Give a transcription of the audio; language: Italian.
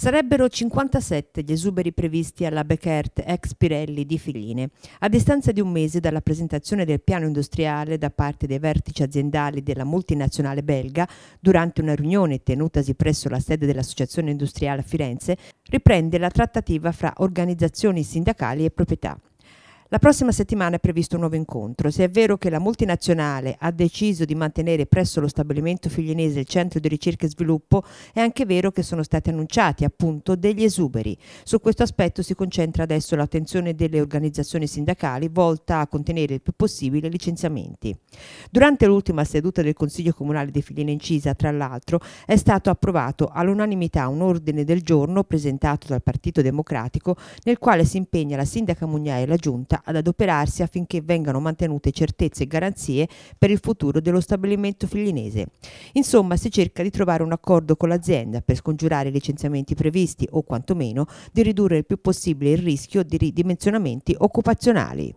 Sarebbero 57 gli esuberi previsti alla Beckert ex Pirelli di Figline. A distanza di un mese dalla presentazione del piano industriale da parte dei vertici aziendali della multinazionale belga, durante una riunione tenutasi presso la sede dell'Associazione Industriale a Firenze, riprende la trattativa fra organizzazioni sindacali e proprietà. La prossima settimana è previsto un nuovo incontro. Se è vero che la multinazionale ha deciso di mantenere presso lo stabilimento figlienese il centro di ricerca e sviluppo, è anche vero che sono stati annunciati appunto degli esuberi. Su questo aspetto si concentra adesso l'attenzione delle organizzazioni sindacali volta a contenere il più possibile licenziamenti. Durante l'ultima seduta del Consiglio Comunale di Filiene Incisa, tra l'altro, è stato approvato all'unanimità un ordine del giorno presentato dal Partito Democratico nel quale si impegna la sindaca Mugnai e la Giunta ad adoperarsi affinché vengano mantenute certezze e garanzie per il futuro dello stabilimento filinese. Insomma, si cerca di trovare un accordo con l'azienda per scongiurare i licenziamenti previsti o quantomeno di ridurre il più possibile il rischio di ridimensionamenti occupazionali.